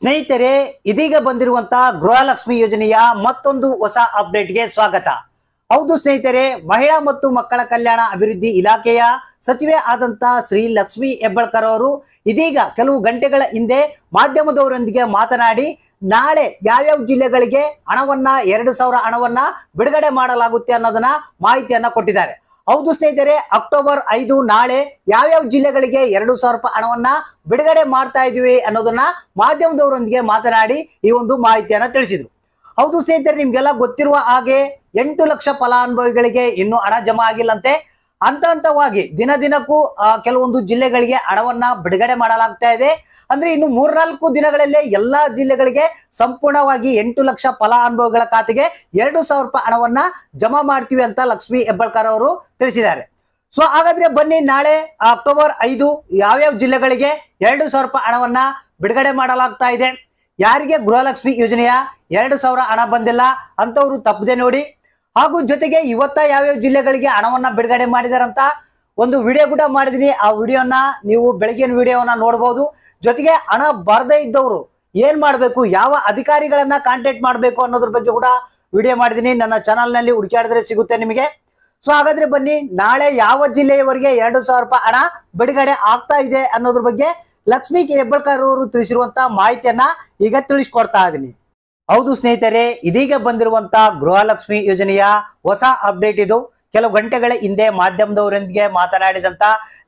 ಸ್ನೇಹಿತರೆ ಇದೀಗ ಬಂದಿರುವಂತಹ ಗೃಹಲಕ್ಷ್ಮಿ ಯೋಜನೆಯ ಮತ್ತೊಂದು ಹೊಸ ಅಪ್ಡೇಟ್ಗೆ ಸ್ವಾಗತ ಹೌದು ಸ್ನೇಹಿತರೆ ಮಹಿಳಾ ಮತ್ತು ಮಕ್ಕಳ ಕಲ್ಯಾಣ ಅಭಿವೃದ್ಧಿ ಇಲಾಖೆಯ ಸಚಿವೆ ಆದಂತ ಶ್ರೀ ಲಕ್ಷ್ಮಿ ಹೆಬ್ಬಳ್ಕರ್ ಅವರು ಇದೀಗ ಕೆಲವು ಗಂಟೆಗಳ ಹಿಂದೆ ಮಾಧ್ಯಮದವರೊಂದಿಗೆ ಮಾತನಾಡಿ ನಾಳೆ ಯಾವ್ಯಾವ ಜಿಲ್ಲೆಗಳಿಗೆ ಹಣವನ್ನ ಎರಡು ಸಾವಿರ ಹಣವನ್ನ ಬಿಡುಗಡೆ ಮಾಡಲಾಗುತ್ತೆ ಅನ್ನೋದನ್ನ ಮಾಹಿತಿಯನ್ನ ಕೊಟ್ಟಿದ್ದಾರೆ ಹೌದು ಸ್ನೇಹಿತರೆ ಅಕ್ಟೋಬರ್ ಐದು ನಾಳೆ ಯಾವ್ಯಾವ ಜಿಲ್ಲೆಗಳಿಗೆ ಎರಡು ಸಾವಿರ ರೂಪಾಯಿ ಹಣವನ್ನ ಬಿಡುಗಡೆ ಮಾಡ್ತಾ ಇದೀವಿ ಅನ್ನೋದನ್ನ ಮಾಧ್ಯಮದವರೊಂದಿಗೆ ಮಾತನಾಡಿ ಈ ಒಂದು ಮಾಹಿತಿಯನ್ನ ತಿಳಿಸಿದ್ರು ಹೌದು ಸ್ನೇಹಿತರೆ ನಿಮ್ಗೆಲ್ಲ ಗೊತ್ತಿರುವ ಹಾಗೆ ಎಂಟು ಲಕ್ಷ ಫಲಾನುಭವಿಗಳಿಗೆ ಇನ್ನೂ ಹಣ ಜಮಾ ಆಗಿಲ್ಲಂತೆ ಹಂತ ಹಂತವಾಗಿ ದಿನ ದಿನಕ್ಕೂ ಕೆಲವೊಂದು ಜಿಲ್ಲೆಗಳಿಗೆ ಹಣವನ್ನ ಬಿಡುಗಡೆ ಮಾಡಲಾಗ್ತಾ ಇದೆ ಅಂದ್ರೆ ಇನ್ನು ಮೂರ್ನಾಲ್ಕು ದಿನಗಳಲ್ಲೇ ಎಲ್ಲಾ ಜಿಲ್ಲೆಗಳಿಗೆ ಸಂಪೂರ್ಣವಾಗಿ ಎಂಟು ಲಕ್ಷ ಫಲಾನುಭವಿಗಳ ಖಾತೆಗೆ ಎರಡು ಸಾವಿರ ರೂಪಾಯಿ ಹಣವನ್ನ ಜಮಾ ಮಾಡ್ತೀವಿ ಅಂತ ಲಕ್ಷ್ಮಿ ಹೆಬ್ಬಳ್ಕರ್ ಅವರು ತಿಳಿಸಿದ್ದಾರೆ ಸೊ ಹಾಗಾದ್ರೆ ಬನ್ನಿ ನಾಳೆ ಅಕ್ಟೋಬರ್ ಐದು ಯಾವ್ಯಾವ ಜಿಲ್ಲೆಗಳಿಗೆ ಎರಡು ಸಾವಿರ ರೂಪಾಯಿ ಹಣವನ್ನ ಬಿಡುಗಡೆ ಮಾಡಲಾಗ್ತಾ ಇದೆ ಯಾರಿಗೆ ಗೃಹಲಕ್ಷ್ಮಿ ಯೋಜನೆಯ ಎರಡು ಸಾವಿರ ಹಣ ಬಂದಿಲ್ಲ ಅಂತವರು ತಪ್ಪದೆ ನೋಡಿ ಹಾಗೂ ಜೊತೆಗೆ ಇವತ್ತ ಯಾವ ಯಾವ ಜಿಲ್ಲೆಗಳಿಗೆ ಹಣವನ್ನ ಬಿಡುಗಡೆ ಮಾಡಿದಾರಂತ ಒಂದು ವಿಡಿಯೋ ಕೂಡ ಮಾಡಿದೀನಿ ಆ ವಿಡಿಯೋನ ನೀವು ಬೆಳಗಿನ ವಿಡಿಯೋನ ನೋಡಬಹುದು ಜೊತೆಗೆ ಹಣ ಬರದೇ ಇದ್ದವರು ಏನ್ ಮಾಡಬೇಕು ಯಾವ ಅಧಿಕಾರಿಗಳನ್ನ ಕಾಂಟ್ಯಾಕ್ಟ್ ಮಾಡಬೇಕು ಅನ್ನೋದ್ರ ಬಗ್ಗೆ ಕೂಡ ವಿಡಿಯೋ ಮಾಡಿದೀನಿ ನನ್ನ ಚಾನಲ್ ನಲ್ಲಿ ಹುಡುಕಾಡಿದ್ರೆ ಸಿಗುತ್ತೆ ನಿಮಗೆ ಸೊ ಹಾಗಾದ್ರೆ ಬನ್ನಿ ನಾಳೆ ಯಾವ ಜಿಲ್ಲೆಯವರೆಗೆ ಎರಡು ಸಾವಿರ ರೂಪಾಯಿ ಹಣ ಬಿಡುಗಡೆ ಆಗ್ತಾ ಇದೆ ಅನ್ನೋದ್ರ ಬಗ್ಗೆ ಲಕ್ಷ್ಮೀ ಹೆಬ್ಬಳ್ಕರ್ ಅವರು ತಿಳಿಸಿರುವಂತಹ ಮಾಹಿತಿಯನ್ನ ಈಗ ತಿಳಿಸ್ಕೊಡ್ತಾ ಇದೀನಿ ಹೌದು ಸ್ನೇಹಿತರೆ ಇದೀಗ ಬಂದಿರುವಂತ ಗೃಹಲಕ್ಷ್ಮಿ ಯೋಜನೆಯ ಹೊಸ ಅಪ್ಡೇಟ್ ಇದು ಕೆಲವು ಗಂಟೆಗಳ ಹಿಂದೆ ಮಾಧ್ಯಮದವರೊಂದಿಗೆ ಮಾತನಾಡಿದಂತ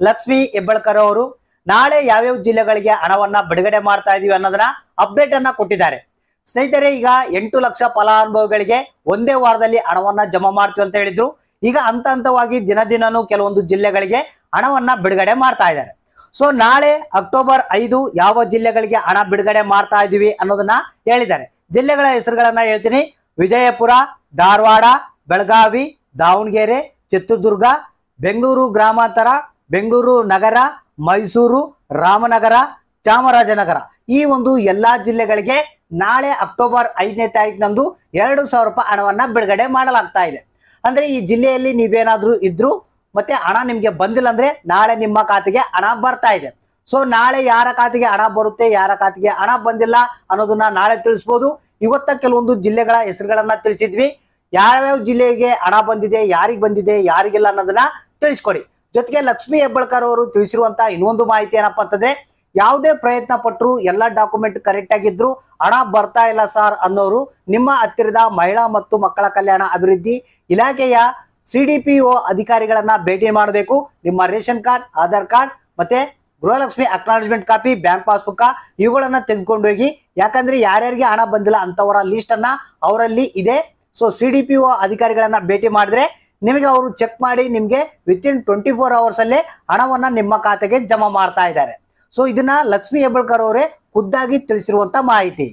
ಲಕ್ಷ್ಮಿ ಹೆಬ್ಬಳ್ಕರ್ ಅವರು ನಾಳೆ ಯಾವ್ಯಾವ ಜಿಲ್ಲೆಗಳಿಗೆ ಹಣವನ್ನ ಬಿಡುಗಡೆ ಮಾಡ್ತಾ ಇದೀವಿ ಅನ್ನೋದನ್ನ ಅಪ್ಡೇಟ್ ಅನ್ನ ಕೊಟ್ಟಿದ್ದಾರೆ ಸ್ನೇಹಿತರೆ ಈಗ ಎಂಟು ಲಕ್ಷ ಫಲಾನುಭವಿಗಳಿಗೆ ಒಂದೇ ವಾರದಲ್ಲಿ ಹಣವನ್ನ ಜಮಾ ಮಾಡ್ತೀವಿ ಅಂತ ಹೇಳಿದ್ರು ಈಗ ಹಂತ ಹಂತವಾಗಿ ದಿನ ದಿನನೂ ಕೆಲವೊಂದು ಜಿಲ್ಲೆಗಳಿಗೆ ಹಣವನ್ನ ಬಿಡುಗಡೆ ಮಾಡ್ತಾ ಇದ್ದಾರೆ ಸೊ ನಾಳೆ ಅಕ್ಟೋಬರ್ ಐದು ಯಾವ ಜಿಲ್ಲೆಗಳಿಗೆ ಹಣ ಬಿಡುಗಡೆ ಮಾಡ್ತಾ ಇದೀವಿ ಅನ್ನೋದನ್ನ ಹೇಳಿದ್ದಾರೆ ಜಿಲ್ಲೆಗಳ ಹೆಸರುಗಳನ್ನ ಹೇಳ್ತೀನಿ ವಿಜಯಪುರ ಧಾರವಾಡ ಬೆಳಗಾವಿ ದಾವಣಗೆರೆ ಚಿತ್ರದುರ್ಗ ಬೆಂಗಳೂರು ಗ್ರಾಮಾಂತರ ಬೆಂಗಳೂರು ನಗರ ಮೈಸೂರು ರಾಮನಗರ ಚಾಮರಾಜನಗರ ಈ ಒಂದು ಎಲ್ಲಾ ಜಿಲ್ಲೆಗಳಿಗೆ ನಾಳೆ ಅಕ್ಟೋಬರ್ ಐದನೇ ತಾರೀಕಿನಂದು ಎರಡು ಸಾವಿರ ರೂಪಾಯಿ ಹಣವನ್ನು ಬಿಡುಗಡೆ ಮಾಡಲಾಗ್ತಾ ಇದೆ ಅಂದರೆ ಈ ಜಿಲ್ಲೆಯಲ್ಲಿ ನೀವೇನಾದ್ರೂ ಇದ್ರು ಮತ್ತೆ ಹಣ ನಿಮಗೆ ಬಂದಿಲ್ಲ ಅಂದರೆ ನಾಳೆ ನಿಮ್ಮ ಖಾತೆಗೆ ಹಣ ಬರ್ತಾ ಇದೆ ಸೊ ನಾಳೆ ಯಾರ ಖಾತೆಗೆ ಹಣ ಬರುತ್ತೆ ಯಾರ ಖಾತೆಗೆ ಹಣ ಬಂದಿಲ್ಲ ಅನ್ನೋದನ್ನ ನಾಳೆ ತಿಳಿಸ್ಬೋದು ಇವತ್ತ ಕೆಲವೊಂದು ಜಿಲ್ಲೆಗಳ ಹೆಸರುಗಳನ್ನ ತಿಳಿಸಿದ್ವಿ ಯಾವ್ಯಾವ ಜಿಲ್ಲೆಗೆ ಹಣ ಬಂದಿದೆ ಯಾರಿಗೆ ಬಂದಿದೆ ಯಾರಿಗಿಲ್ಲ ಅನ್ನೋದನ್ನ ತಿಳಿಸ್ಕೊಡಿ ಜೊತೆಗೆ ಲಕ್ಷ್ಮಿ ಹೆಬ್ಬಳ್ಕರ್ ಅವರು ತಿಳಿಸಿರುವಂತಹ ಇನ್ನೊಂದು ಮಾಹಿತಿ ಏನಪ್ಪ ಅಂತಂದ್ರೆ ಯಾವುದೇ ಪ್ರಯತ್ನ ಪಟ್ಟರು ಎಲ್ಲ ಡಾಕ್ಯುಮೆಂಟ್ ಕರೆಕ್ಟ್ ಆಗಿದ್ರು ಹಣ ಬರ್ತಾ ಇಲ್ಲ ಸರ್ ಅನ್ನೋರು ನಿಮ್ಮ ಹತ್ತಿರದ ಮಹಿಳಾ ಮತ್ತು ಮಕ್ಕಳ ಕಲ್ಯಾಣ ಅಭಿವೃದ್ಧಿ ಇಲಾಖೆಯ ಸಿ ಡಿ ಪಿ ಅಧಿಕಾರಿಗಳನ್ನ ಭೇಟಿ ಮಾಡಬೇಕು ನಿಮ್ಮ ರೇಷನ್ ಕಾರ್ಡ್ ಆಧಾರ್ ಕಾರ್ಡ್ ಮತ್ತೆ Gruhalakshmi acknowledgement copy bank passbook ಇವುಗಳನ್ನ ತೆಗೆದುಕೊಂಡೋಗಿ ಹೋಗಿ ಯಾಕಂದ್ರೆ ಯಾರ್ಯಾರಿಗೆ ಹಣ ಬಂದಿಲ್ಲ ಅಂತವರ ಲಿಸ್ಟ್ ಅನ್ನ ಅವರಲ್ಲಿ ಇದೆ so C D P O ಅಧಿಕಾರಿಗಳನ್ನ ಭೇಟಿ ಮಾಡಿದ್ರೆ ನಿಮಗೆ ಅವರು ಚೆಕ್ ಮಾಡಿ ನಿಮಗೆ within twenty four hours ಅಲ್ಲಿ ಹಣವನ್ನ ನಿಮ್ಮ ಖಾತೆಗೆ ಜಮಾ ಮಾಡ್ತಾ ಇದ್ದಾರೆ ಸೊ ಇದನ್ನ ಲಕ್ಷ್ಮಿ ಹೆಬ್ಬಳ್ಕರ್ ಅವರೇ ಖುದ್ದಾಗಿ ತಿಳಿಸಿರುವಂತ ಮಾಹಿತಿ